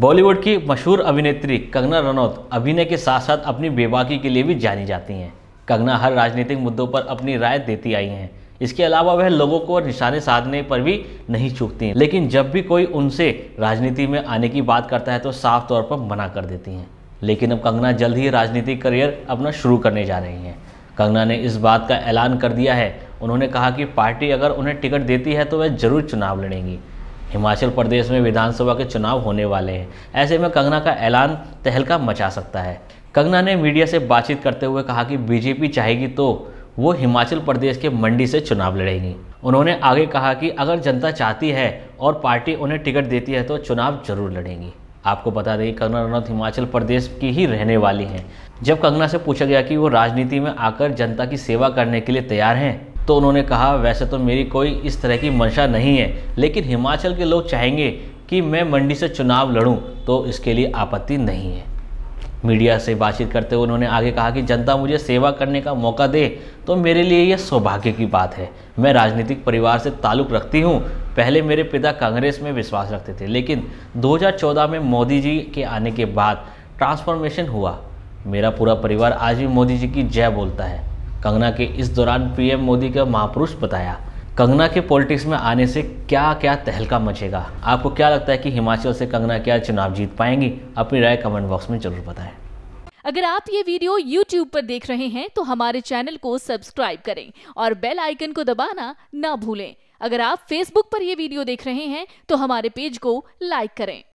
बॉलीवुड की मशहूर अभिनेत्री कंगना रनौत अभिनय के साथ साथ अपनी बेबाकी के लिए भी जानी जाती हैं कंगना हर राजनीतिक मुद्दों पर अपनी राय देती आई हैं इसके अलावा वह लोगों को निशाने साधने पर भी नहीं चूकती हैं लेकिन जब भी कोई उनसे राजनीति में आने की बात करता है तो साफ तौर पर मना कर देती हैं लेकिन अब कंगना जल्द ही राजनीतिक करियर अपना शुरू करने जा रही हैं कंगना ने इस बात का ऐलान कर दिया है उन्होंने कहा कि पार्टी अगर उन्हें टिकट देती है तो वह जरूर चुनाव लड़ेंगी हिमाचल प्रदेश में विधानसभा के चुनाव होने वाले हैं ऐसे में कंगना का ऐलान तहलका मचा सकता है कंगना ने मीडिया से बातचीत करते हुए कहा कि बीजेपी चाहेगी तो वो हिमाचल प्रदेश के मंडी से चुनाव लड़ेंगी उन्होंने आगे कहा कि अगर जनता चाहती है और पार्टी उन्हें टिकट देती है तो चुनाव जरूर लड़ेंगी आपको बता दें कंगना रनौत हिमाचल प्रदेश की ही रहने वाली हैं जब कंगना से पूछा गया कि वो राजनीति में आकर जनता की सेवा करने के लिए तैयार हैं तो उन्होंने कहा वैसे तो मेरी कोई इस तरह की मंशा नहीं है लेकिन हिमाचल के लोग चाहेंगे कि मैं मंडी से चुनाव लड़ूं तो इसके लिए आपत्ति नहीं है मीडिया से बातचीत करते हुए उन्होंने आगे कहा कि जनता मुझे सेवा करने का मौका दे तो मेरे लिए यह सौभाग्य की बात है मैं राजनीतिक परिवार से ताल्लुक़ रखती हूँ पहले मेरे पिता कांग्रेस में विश्वास रखते थे लेकिन 2014 में मोदी जी के आने के बाद ट्रांसफॉर्मेशन हुआ मेरा पूरा परिवार आज भी मोदी जी की जय बोलता है कंगना के इस दौरान पीएम मोदी का महापुरुष बताया कंगना के पॉलिटिक्स में आने से क्या क्या तहलका मचेगा आपको क्या लगता है कि हिमाचल से कंगना क्या चुनाव जीत पाएंगी अपनी राय कमेंट बॉक्स में जरूर बताएं अगर आप ये वीडियो YouTube पर देख रहे हैं तो हमारे चैनल को सब्सक्राइब करें और बेल आइकन को दबाना ना भूलें अगर आप Facebook पर यह वीडियो देख रहे हैं तो हमारे पेज को लाइक करें